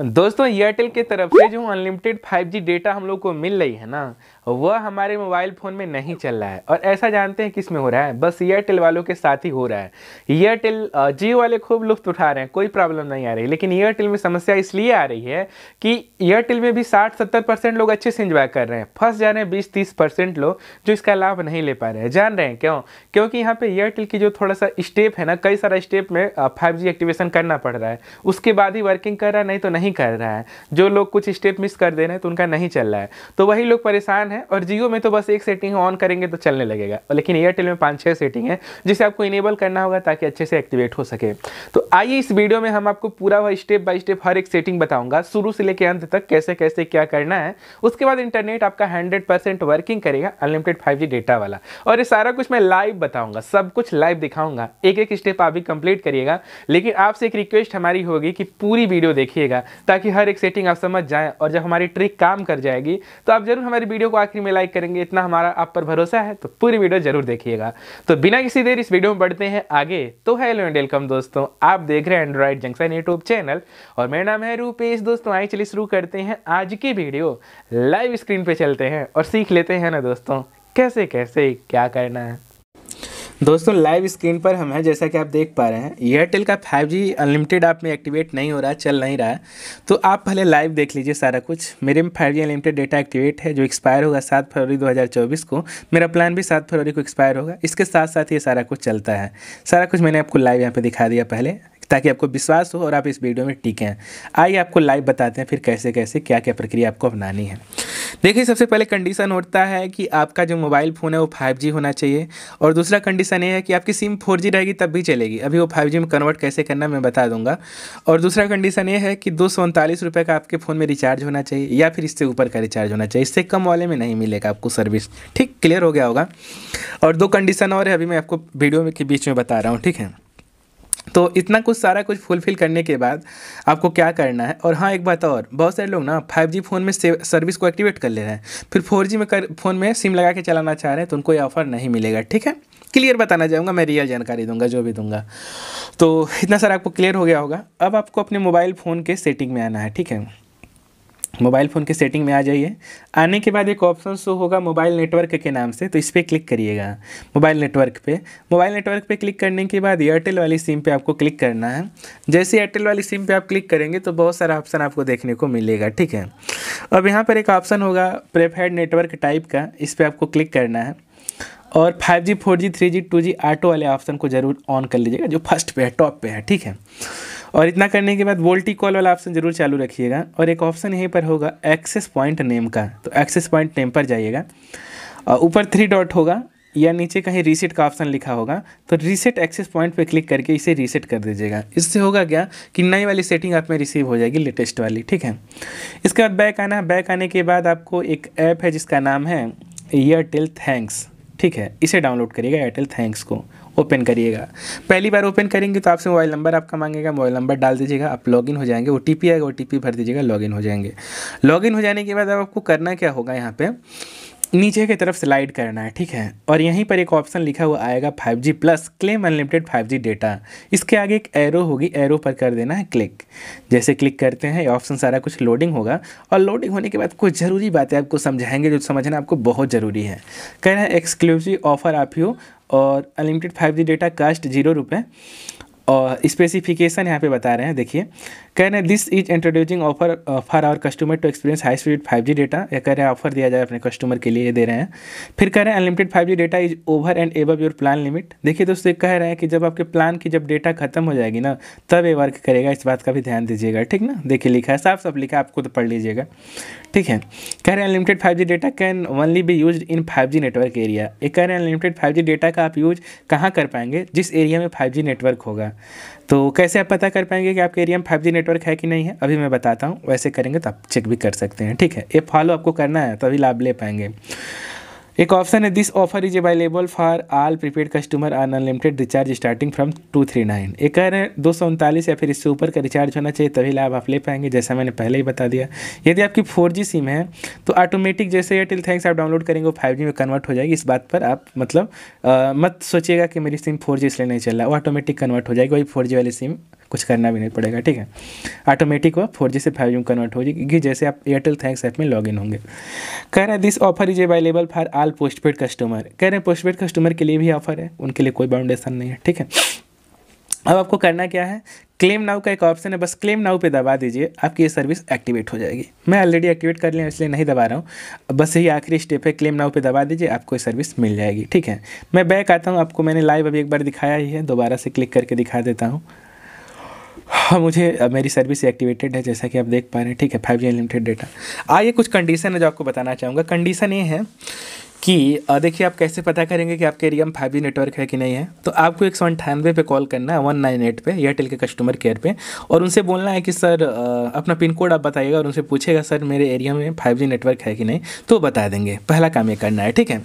दोस्तों एयरटेल के तरफ से जो अनलिमिटेड 5G डेटा हम लोग को मिल रही है ना वह हमारे मोबाइल फ़ोन में नहीं चल रहा है और ऐसा जानते हैं किस में हो रहा है बस एयरटेल वालों के साथ ही हो रहा है एयरटेल जियो वाले खूब लुफ्त उठा रहे हैं कोई प्रॉब्लम नहीं आ रही लेकिन एयरटेल में समस्या इसलिए आ रही है कि एयरटेल में भी साठ सत्तर परसेंट लोग अच्छे से इंजॉय कर रहे हैं फंस जा रहे हैं बीस तीस परसेंट लोग जो इसका लाभ नहीं ले पा रहे हैं जान रहे हैं क्यों क्योंकि यहाँ पर एयरटेल की जो थोड़ा सा स्टेप है ना कई सारा स्टेप में फाइव एक्टिवेशन करना पड़ रहा है उसके बाद ही वर्किंग कर रहा है नहीं तो नहीं नहीं कर रहा है जो लोग कुछ स्टेप मिस कर दे रहे हैं तो उनका नहीं चल रहा है तो वही लोग परेशान है और जियो में तो बस एक सेटिंग ऑन करेंगे तो चलने लगेगा लेकिन एयरटेल में पाँच छः सेटिंग है जिसे आपको इनेबल करना होगा ताकि अच्छे से एक्टिवेट हो सके तो आइए इस वीडियो में हम आपको पूरा वह स्टेप बाय स्टेप हर एक सेटिंग बताऊंगा शुरू से लेकर अंत तक कैसे कैसे क्या करना है उसके बाद इंटरनेट आपका हंड्रेड परसेंट वर्किंग करेगा अनलिमिटेड फाइव डेटा वाला और ये सारा कुछ मैं लाइव बताऊंगा सब कुछ लाइव दिखाऊंगा एक एक स्टेप आप भी कंप्लीट करिएगा लेकिन आपसे एक रिक्वेस्ट हमारी होगी कि पूरी वीडियो देखिएगा ताकि हर एक सेटिंग आप समझ जाएं और जब हमारी ट्रिक काम कर जाएगी तो आप जरूर हमारी वीडियो को आखिरी में लाइक करेंगे इतना हमारा आप पर भरोसा है तो पूरी वीडियो जरूर देखिएगा तो बिना किसी देर इस वीडियो में बढ़ते हैं आगे तो हेलो एंड वेलकम दोस्तों आप देख रहे हैं एंड्रॉइड जंक्शन यूट्यूब चैनल और मेरा नाम है रूपेश दोस्तों आई चलिए शुरू करते हैं आज की वीडियो लाइव स्क्रीन पर चलते हैं और सीख लेते हैं ना दोस्तों कैसे कैसे क्या करना है दोस्तों लाइव स्क्रीन पर हम हैं जैसा कि आप देख पा रहे हैं एयरटेल का 5G अनलिमिटेड आप में एक्टिवेट नहीं हो रहा चल नहीं रहा है तो आप पहले लाइव देख लीजिए सारा कुछ मेरे में 5G अनलिमिटेड डेटा एक्टिवेट है जो एक्सपायर होगा सात फरवरी 2024 को मेरा प्लान भी सात फरवरी को एक्सपायर होगा इसके साथ साथ ये सारा कुछ चलता है सारा कुछ मैंने आपको लाइव यहाँ पर दिखा दिया पहले ताकि आपको विश्वास हो और आप इस वीडियो में टीके हैं आइए आपको लाइव बताते हैं फिर कैसे कैसे क्या क्या प्रक्रिया आपको अपनानी है देखिए सबसे पहले कंडीशन होता है कि आपका जो मोबाइल फ़ोन है वो 5G होना चाहिए और दूसरा कंडीशन ये है कि आपकी सिम 4G रहेगी तब भी चलेगी अभी वो 5G में कन्वर्ट कैसे करना मैं बता दूंगा और दूसरा कंडीशन ये है कि दो रुपये का आपके फ़ोन में रिचार्ज होना चाहिए या फिर इससे ऊपर का रिचार्ज होना चाहिए इससे कम वाले में नहीं मिलेगा आपको सर्विस ठीक क्लियर हो गया होगा और दो कंडीशन और है अभी मैं आपको वीडियो के बीच में बता रहा हूँ ठीक है तो इतना कुछ सारा कुछ फुलफिल करने के बाद आपको क्या करना है और हाँ एक बात और बहुत सारे लोग ना 5G फ़ोन में सर्विस को एक्टिवेट कर ले रहे हैं फिर 4G में कर फ़ोन में सिम लगा के चलाना चाह रहे हैं तो उनको ये ऑफ़र नहीं मिलेगा ठीक है क्लियर बताना चाहूँगा मैं रियल जानकारी दूंगा जो भी दूंगा तो इतना सारा आपको क्लियर हो गया होगा अब आपको अपने मोबाइल फ़ोन के सेटिंग में आना है ठीक है मोबाइल फ़ोन के सेटिंग में आ जाइए आने के बाद एक ऑप्शन शो होगा मोबाइल नेटवर्क के नाम से तो इस पर क्लिक करिएगा मोबाइल नेटवर्क पे मोबाइल नेटवर्क पे क्लिक करने के बाद एयरटेल वाली सिम पे आपको क्लिक करना है जैसे एयरटेल वाली सिम पे आप क्लिक करेंगे तो बहुत सारा ऑप्शन आपको देखने को मिलेगा ठीक है अब यहाँ पर एक ऑप्शन होगा प्रेफर्ड नेटवर्क टाइप का इस पर आपको क्लिक करना है और 5G, 4G, 3G, 2G auto वाले ऑप्शन को ज़रूर ऑन कर लीजिएगा जो फर्स्ट पे है टॉप पे है ठीक है और इतना करने के बाद वोल्टी कॉल वाला ऑप्शन ज़रूर चालू रखिएगा और एक ऑप्शन यहीं पर होगा एक्सेस पॉइंट नेम का तो एक्सेस पॉइंट नेम पर जाइएगा ऊपर थ्री डॉट होगा या नीचे कहीं रीसेट का ऑप्शन लिखा होगा तो रीसेट एक्सेस पॉइंट पे क्लिक करके इसे रीसेट कर दीजिएगा इससे होगा क्या कि नई वाली सेटिंग आप में रिसीव हो जाएगी लेटेस्ट वाली ठीक है इसके बाद बैक आना है बैक आने के बाद आपको एक ऐप है जिसका नाम है एयरटेल थैंक्स ठीक है इसे डाउनलोड करिएगा एयरटेल थैंक्स को ओपन करिएगा पहली बार ओपन करेंगे तो आपसे मोबाइल नंबर आपका मांगेगा मोबाइल नंबर डाल दीजिएगा आप लॉगिन हो जाएंगे ओ आएगा ओ भर दीजिएगा लॉगिन हो जाएंगे लॉगिन हो जाने के बाद अब आपको करना क्या होगा यहाँ पर नीचे की तरफ स्लाइड करना है ठीक है और यहीं पर एक ऑप्शन लिखा हुआ आएगा 5G plus claim unlimited 5G data इसके आगे एक एरो होगी एरो पर कर देना है क्लिक जैसे क्लिक करते हैं ये ऑप्शन सारा कुछ लोडिंग होगा और लोडिंग होने के बाद कुछ ज़रूरी बातें आपको समझाएंगे जो समझना आपको बहुत ज़रूरी है कह रहे हैं एक्सक्लूसिव ऑफर आप ही और unlimited five G data cost zero रुपये और स्पेसिफिकेशन यहाँ पे बता रहे हैं देखिए कह रहे हैं this is introducing offer for our customer to experience high speed five G data या कह रहे हैं ऑफर दिया जाए अपने कस्टमर के लिए दे रहे हैं फिर कह रहे हैं unlimited five G data is over and above your plan limit देखिए दोस्तों कह रहे हैं कि जब आपके प्लान की जब डेटा खत्म हो जाएगी ना तब ये वर्क करेगा इस बात का भी ध्यान दीजिएगा ठीक ना देखिए लिखा है साफ साफ लिखा है आपको तो पढ़ लीजिएगा ठीक है कह रहे हैं unlimited five G data can only be use in five G network area ये कह रहे हैं अनलिमिटेड फाइव जी डेटा का आप यूज कहाँ कर पाएंगे जिस एरिया में फाइव जी नेटवर्क होगा तो कैसे आप पता कर पाएंगे कि आपके एरिया में फाइव नेटवर्क है कि नहीं है अभी मैं बताता हूँ वैसे करेंगे तो आप चेक भी कर सकते हैं ठीक है ये फॉलो आपको करना है तभी लाभ ले पाएंगे एक ऑप्शन है this offer is available for all prepaid customer on unlimited recharge starting from two three nine एक कह रहे हैं दो सौ उनतालीस या फिर इससे ऊपर का रिचार्ज होना चाहिए तभी लाभ आप ले पाएंगे जैसा मैंने पहले ही बता दिया यदि आपकी फोर जी सिम है तो ऑटोमेटिक जैसे एयरटेल थैंक्स आप डाउनलोड करेंगे वो फाइव जी में कन्वर्ट हो जाएगी इस बात पर आप मतलब आ, मत सोचिएगा कि मेरी सिम फोर जी इसलिए नहीं चल रहा है वो ऑटोमेटिक कन्वर्ट हो जाएगी वही फोर जी वाली सिम कुछ करना भी नहीं पड़ेगा ठीक है ऑटोमेटिक वह फोर से फाइव कन्वर्ट हो जाएगी जैसे आप एयरटेल थैंक्स ऐप में लॉग होंगे कह रहे हैं this offer is available for all postpaid customer कह रहे हैं पोस्टपेड कस्टमर के लिए भी ऑफर है उनके लिए कोई बाउंडेशन नहीं है ठीक है अब आपको करना क्या है क्लेम नाउ का एक ऑप्शन है बस क्लेम नाउ पे दबा दीजिए आपकी ये सर्विस एक्टिवेट हो जाएगी मैं ऑलरेडी एक्टिवेट कर लिया इसलिए नहीं दबा रहा हूँ बस यही आखिरी स्टेप है क्लेम नाउ पे दबा दीजिए आपको ये सर्विस मिल जाएगी ठीक है मैं बैक आता हूँ आपको मैंने लाइव अभी एक बार दिखाया ही है दोबारा से क्लिक करके दिखा देता हूँ हाँ, मुझे मेरी सर्विस एक्टिवेटेड है जैसा कि आप देख पा रहे हैं ठीक है फाइव जी अनलिमिटेड डेटा आइए कुछ कंडीशन है जो आपको बताना चाहूँगा कंडीशन ये है कि देखिए आप कैसे पता करेंगे कि आपके एरिया में फाइव जी नेटवर्क है कि नहीं है तो आपको एक सौ अंठानवे पर कॉल करना है वन नाइन एट पे एयरटेल के कस्टमर केयर पे और उनसे बोलना है कि सर अपना पिन कोड आप बताइएगा और उनसे पूछेगा सर मेरे एरिया में फाइव जी नेटवर्क है कि नहीं तो बता देंगे पहला काम ये करना है ठीक है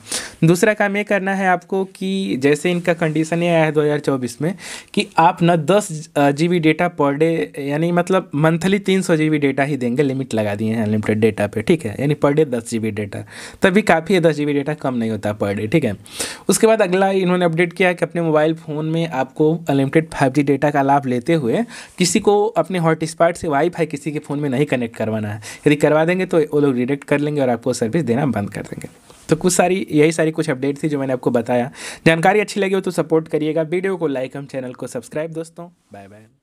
दूसरा काम ये करना है आपको कि जैसे इनका कंडीशन ये आया है दो में कि आप ना दस जी डेटा पर डे यानी मतलब मंथली तीन सौ जी डेटा ही देंगे लिमिट लगा दिए हैं अनलिमिटेड डेटा पे ठीक है यानी पर डे दस जी डेटा तभी काफ़ी है दस जी डेटा डाटा कम नहीं होता पर डे ठीक है उसके बाद अगला इन्होंने अपडेट किया कि अपने मोबाइल फ़ोन में आपको अनलिमिटेड फाइव डेटा का लाभ लेते हुए किसी को अपने हॉटस्पॉट से वाईफाई किसी के फ़ोन में नहीं कनेक्ट करवाना है यदि करवा देंगे तो वो लोग रिडेक्ट कर लेंगे और आपको सर्विस देना बंद कर देंगे तो कुछ सारी यही सारी कुछ अपडेट थी जो मैंने आपको बताया जानकारी अच्छी लगी हो तो सपोर्ट करिएगा वीडियो को लाइक हम चैनल को सब्सक्राइब दोस्तों बाय बाय